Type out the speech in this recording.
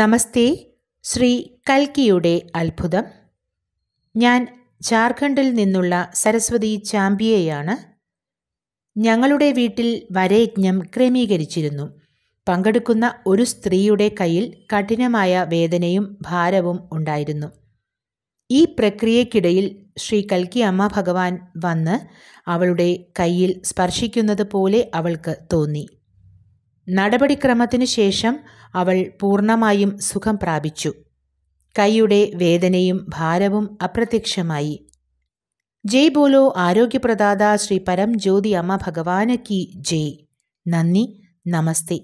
നമസ്തേ ശ്രീ കൽക്കിയുടെ അത്ഭുതം ഞാൻ ജാർഖണ്ഡിൽ നിന്നുള്ള സരസ്വതി ചാമ്പിയയാണ് ഞങ്ങളുടെ വീട്ടിൽ വരയജ്ഞം ക്രമീകരിച്ചിരുന്നു പങ്കെടുക്കുന്ന ഒരു സ്ത്രീയുടെ കയ്യിൽ കഠിനമായ വേദനയും ഭാരവും ഉണ്ടായിരുന്നു ഈ പ്രക്രിയയ്ക്കിടയിൽ ശ്രീ കൽക്കി അമ്മ ഭഗവാൻ വന്ന് അവളുടെ കയ്യിൽ സ്പർശിക്കുന്നത് പോലെ അവൾക്ക് തോന്നി നടപടിക്രമത്തിനു ശേഷം അവൾ പൂർണ്ണമായും സുഖം പ്രാപിച്ചു കൈയുടെ വേദനയും ഭാരവും അപ്രത്യക്ഷമായി ജയ് ബോലോ ആരോഗ്യപ്രദാത ശ്രീ പരം ജ്യോതി അമ്മ ഭഗവാനക്കി ജയ് നന്ദി നമസ്തേ